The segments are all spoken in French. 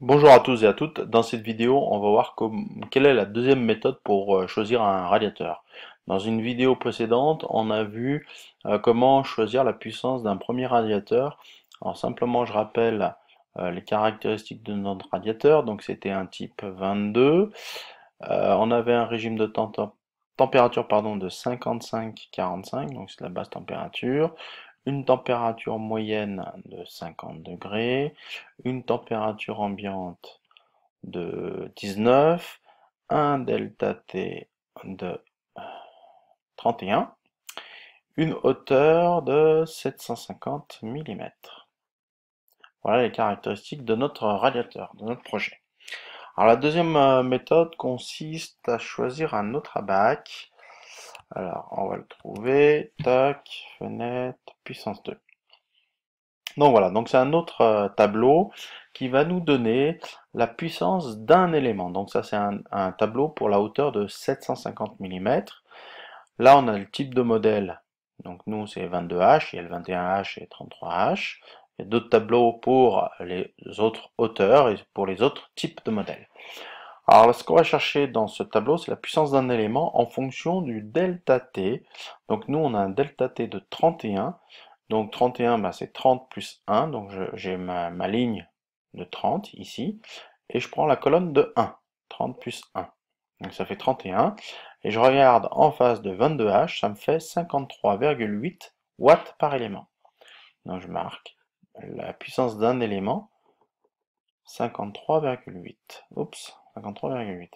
Bonjour à tous et à toutes, dans cette vidéo on va voir comme, quelle est la deuxième méthode pour euh, choisir un radiateur. Dans une vidéo précédente on a vu euh, comment choisir la puissance d'un premier radiateur. Alors simplement je rappelle euh, les caractéristiques de notre radiateur, donc c'était un type 22, on avait un régime de température pardon, de 55-45, donc c'est la basse température, une température moyenne de 50 degrés, une température ambiante de 19, un delta T de 31, euh, une hauteur de 750 mm. Voilà les caractéristiques de notre radiateur, de notre projet. Alors la deuxième euh, méthode consiste à choisir un autre abac alors, on va le trouver. Tac, fenêtre, puissance 2. Donc voilà, donc c'est un autre euh, tableau qui va nous donner la puissance d'un élément. Donc ça c'est un, un, tableau pour la hauteur de 750 mm. Là on a le type de modèle. Donc nous c'est 22H, il y a le 21H et 33H. Il y a d'autres tableaux pour les autres hauteurs et pour les autres types de modèles. Alors, ce qu'on va chercher dans ce tableau, c'est la puissance d'un élément en fonction du delta t. Donc, nous, on a un delta t de 31. Donc, 31, bah, c'est 30 plus 1. Donc, j'ai ma, ma, ligne de 30 ici. Et je prends la colonne de 1. 30 plus 1. Donc, ça fait 31. Et je regarde en face de 22H, ça me fait 53,8 watts par élément. Donc, je marque la puissance d'un élément, 53,8. Oups, 53,8.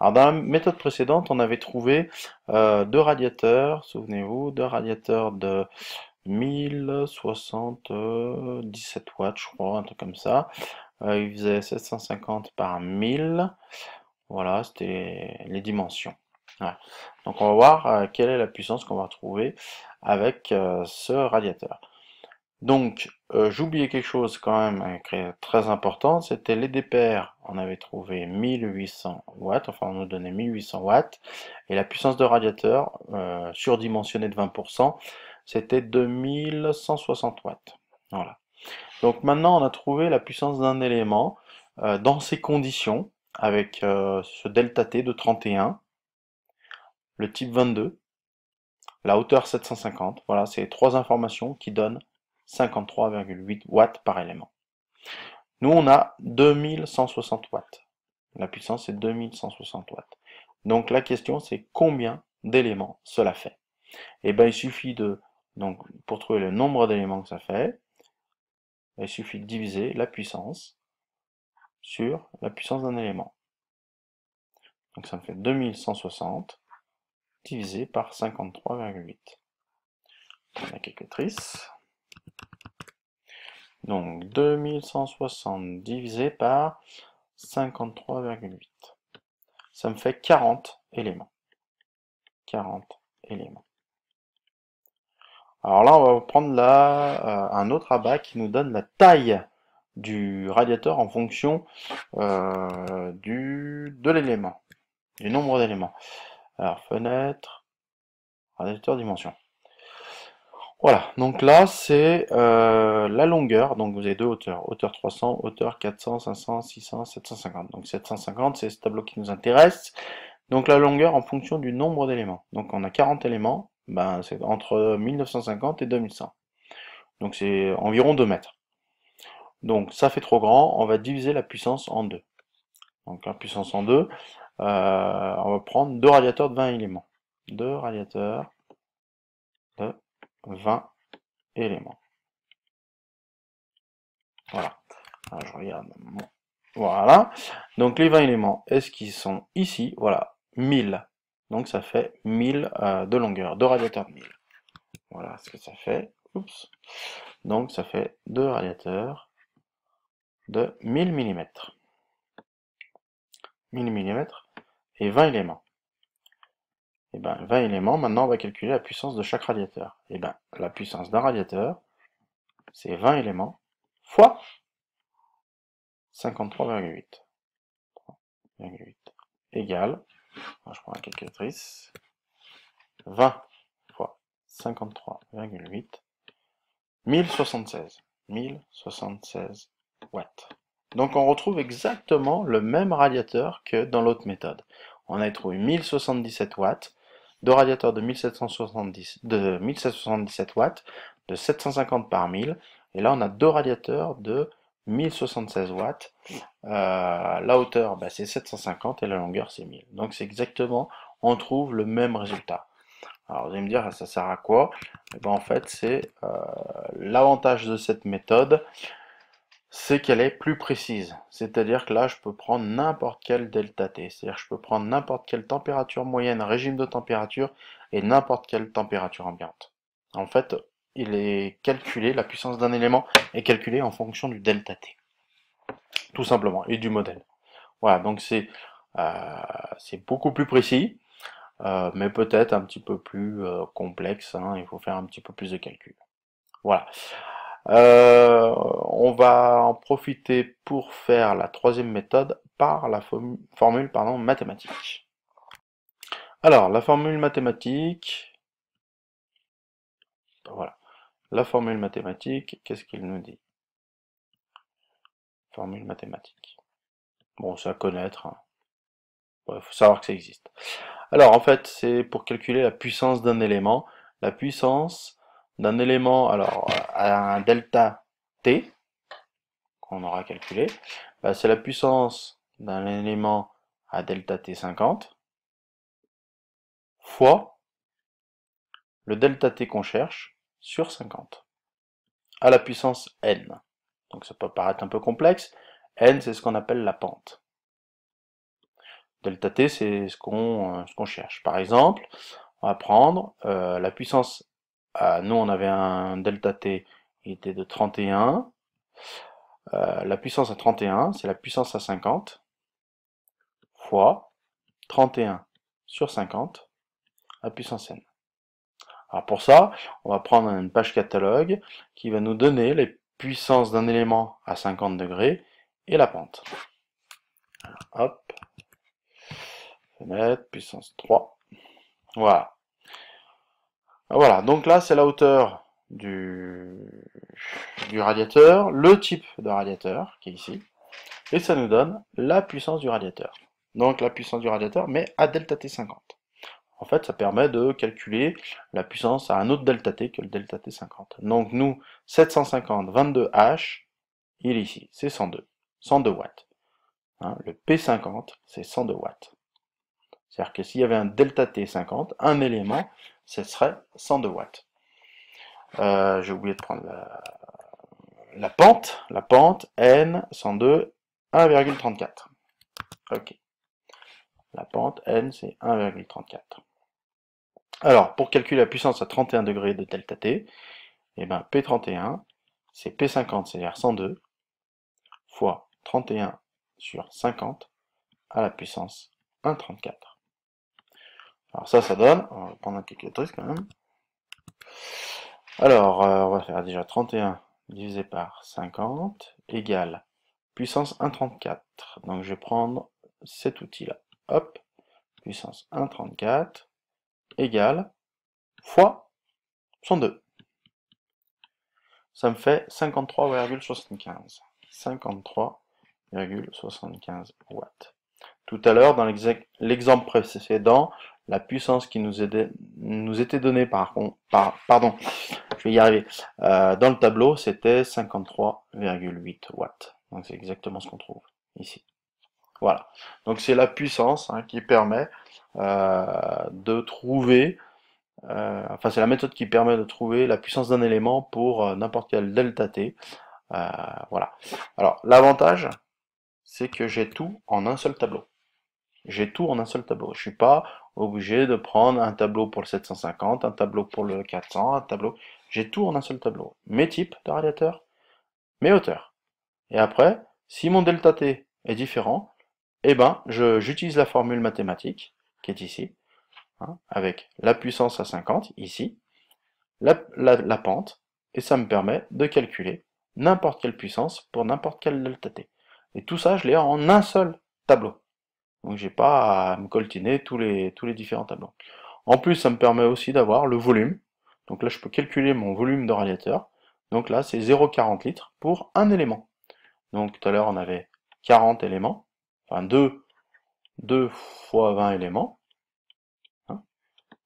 Alors dans la méthode précédente, on avait trouvé euh, deux radiateurs, souvenez-vous, deux radiateurs de 1077 watts, je crois, un truc comme ça. Euh, il faisait 750 par 1000. Voilà, c'était les dimensions. Donc on va voir euh, quelle est la puissance qu'on va trouver avec euh, ce radiateur. Donc, euh, j'oubliais quelque chose quand même euh, très important, c'était les DPR. On avait trouvé 1800 watts, enfin on nous donnait 1800 watts, et la puissance de radiateur, euh, surdimensionnée de 20%, c'était 2160 watts. Voilà. Donc maintenant, on a trouvé la puissance d'un élément dans ces conditions, avec ce delta T de 31, le type 22, la hauteur 750. Voilà, c'est trois informations qui donnent 53,8 watts par élément. Nous, on a 2160 watts. La puissance est 2160 watts. Donc la question, c'est combien d'éléments cela fait Eh bien, il suffit de, donc, pour trouver le nombre d'éléments que ça fait, il suffit de diviser la puissance sur la puissance d'un élément. Donc ça me fait 2160 divisé par 53,8. On a quelques trices. Donc 2160 divisé par 53,8. Ça me fait 40 éléments. 40 éléments. Alors là, on va prendre euh, un autre abat qui nous donne la taille du radiateur en fonction euh, de l'élément, du nombre d'éléments. Alors, fenêtre, radiateur, dimension. Voilà, donc là c'est euh, la longueur, donc vous avez deux hauteurs, hauteur 300, hauteur 400, 500, 600, 750. Donc 750 c'est ce tableau qui nous intéresse. Donc la longueur en fonction du nombre d'éléments. Donc on a 40 éléments, ben, c'est entre 1950 et 2100. Donc c'est environ 2 mètres. Donc ça fait trop grand, on va diviser la puissance en deux. Donc la puissance en deux, euh, on va prendre deux radiateurs de 20 éléments. Deux radiateurs 20 éléments. Voilà. Ah, je regarde. Voilà. Donc les 20 éléments, est-ce qu'ils sont ici Voilà, 1000. Donc ça fait 1000 euh, de longueur, de radiateurs de 1000. Voilà ce que ça fait. Donc ça fait deux radiateurs de 1000 mm. 1000 mm et 20 éléments eh ben, 20 éléments, maintenant on va calculer la puissance de chaque radiateur. Et eh ben, la puissance d'un radiateur, c'est 20 éléments fois 53,8. Égal, je prends la calculatrice, 20 fois 53,8, 1076. 1076 watts. Donc on retrouve exactement le même radiateur que dans l'autre méthode. On a trouvé 1077 watts, deux radiateurs de, 1770, de 1777 watts, de 750 par 1000, et là on a deux radiateurs de 1076 watts. Euh, la hauteur, bah, c'est 750 et la longueur, c'est 1000. Donc c'est exactement, on trouve le même résultat. Alors vous allez me dire, ça sert à quoi eh ben, En fait, c'est euh, l'avantage de cette méthode, c'est qu'elle est plus précise. C'est-à-dire que là, je peux prendre n'importe quel delta T. C'est-à-dire que je peux prendre n'importe quelle température moyenne, régime de température, et n'importe quelle température ambiante. En fait, il est calculé, la puissance d'un élément est calculée en fonction du delta T. Tout simplement, et du modèle. Voilà, donc c'est euh, beaucoup plus précis, euh, mais peut-être un petit peu plus euh, complexe. Hein. il faut faire un petit peu plus de calculs. Voilà. Euh, on va en profiter pour faire la troisième méthode par la formule pardon, mathématique. Alors, la formule mathématique, voilà, la formule mathématique, qu'est-ce qu'il nous dit Formule mathématique. Bon, c'est à connaître. Il hein. faut savoir que ça existe. Alors, en fait, c'est pour calculer la puissance d'un élément. La puissance, d'un élément alors euh, à un delta t qu'on aura calculé, bah, c'est la puissance d'un élément à delta t 50 fois le delta t qu'on cherche sur 50 à la puissance n. Donc ça peut paraître un peu complexe. n, c'est ce qu'on appelle la pente. Delta t, c'est ce qu'on euh, cherche. Par exemple, on va prendre euh, la puissance euh, nous, on avait un delta T, il était de 31. Euh, la puissance à 31, c'est la puissance à 50 fois 31 sur 50 à puissance n. Alors pour ça, on va prendre une page catalogue qui va nous donner les puissances d'un élément à 50 degrés et la pente. hop, fenêtre, puissance 3. Voilà. Ah, voilà, donc là c'est la hauteur du, radiateur, le type de radiateur qui est ici, et ça nous donne la puissance du radiateur. Donc la puissance du radiateur, mais à delta T50. En fait, ça permet de calculer la puissance à un autre delta T que le delta T50. Donc nous, 750 22H, il est ici, c'est 102, 102 watts. Hein, le P50, c'est 102 watts. C'est-à-dire que s'il y avait un delta T50, un élément, ce serait 102 watts. Euh, j'ai oublié de prendre la, pente. La pente N 102 1,34. Ok. La pente N c'est 1,34. Alors pour calculer la puissance à 31 degrés de delta T, eh ben P31 c'est P50 c'est-à-dire 102 fois 31 sur 50 à la puissance 1,34. Alors ça, ça donne, on va prendre un calculatrice quand même. Alors, euh, on va faire déjà 31 divisé par 50 égale puissance 1,34. Donc je vais prendre cet outil-là. Hop, puissance 1,34 égale fois 102. Ça me fait 53,75. 53,75 watts. Tout à l'heure, dans l'exemple précédent, la puissance qui nous, aidait, nous était donnée par, par, pardon, je vais y arriver, euh, dans le tableau, c'était 53,8 watts. Donc c'est exactement ce qu'on trouve ici. Voilà. Donc c'est la puissance hein, qui permet euh, de trouver, euh, enfin c'est la méthode qui permet de trouver la puissance d'un élément pour n'importe quel delta t. voilà. Alors l'avantage, c'est que j'ai tout en un seul tableau. J'ai tout en un seul tableau. Je ne suis pas obligé de prendre un tableau pour le 750, un tableau pour le 400, un tableau. J'ai tout en un seul tableau. Mes types de radiateurs, mes hauteurs. Et après, si mon delta T est différent, eh ben, j'utilise la formule mathématique qui est ici, hein, avec la puissance à 50 ici, la, la pente, et ça me permet de calculer n'importe quelle puissance pour n'importe quel delta T. Et tout ça, je l'ai en un seul tableau. Donc j'ai pas à me coltiner tous les, tous les différents tableaux. En plus, ça me permet aussi d'avoir le volume. Donc là, je peux calculer mon volume de radiateur. Donc là, c'est 0,40 litres pour un élément. Donc tout à l'heure, on avait 40 éléments, enfin 2, 2 fois 20 éléments. Donc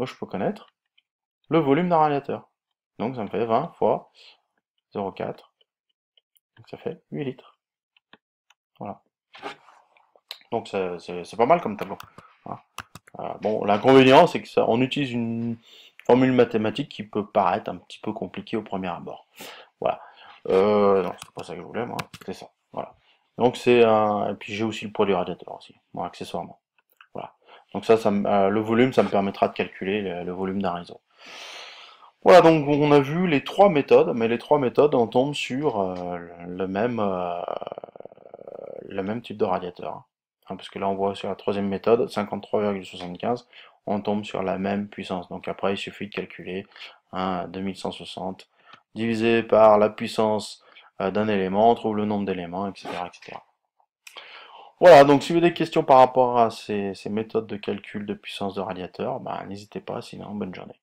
hein. je peux connaître le volume d'un radiateur. Donc ça me fait 20 fois 0,4. Donc ça fait 8 litres. Voilà. Donc c'est pas mal comme tableau. Euh, bon, l'inconvénient, c'est que ça, on utilise une formule mathématique qui peut paraître un petit peu compliquée au premier abord. Voilà. Euh, non, c'est pas ça que je voulais, moi. C'est ça. Voilà. Donc c'est un. Et puis j'ai aussi le poids du radiateur aussi, bon, accessoirement. Voilà. Donc ça, ça euh, le volume, ça me permettra de calculer le, volume d'un réseau. Voilà, donc on a vu les trois méthodes, mais les trois méthodes, on tombe sur le, même, le même type de radiateur. Hein. Hein, parce que là on voit sur la troisième méthode, 53,75, on tombe sur la même puissance. Donc après, il suffit de calculer 2160 hein, divisé par la puissance euh, d'un élément, on trouve le nombre d'éléments, etc., Voilà, donc si vous avez des questions par rapport à ces, méthodes de calcul de puissance de radiateur, bah, n'hésitez pas, sinon bonne journée.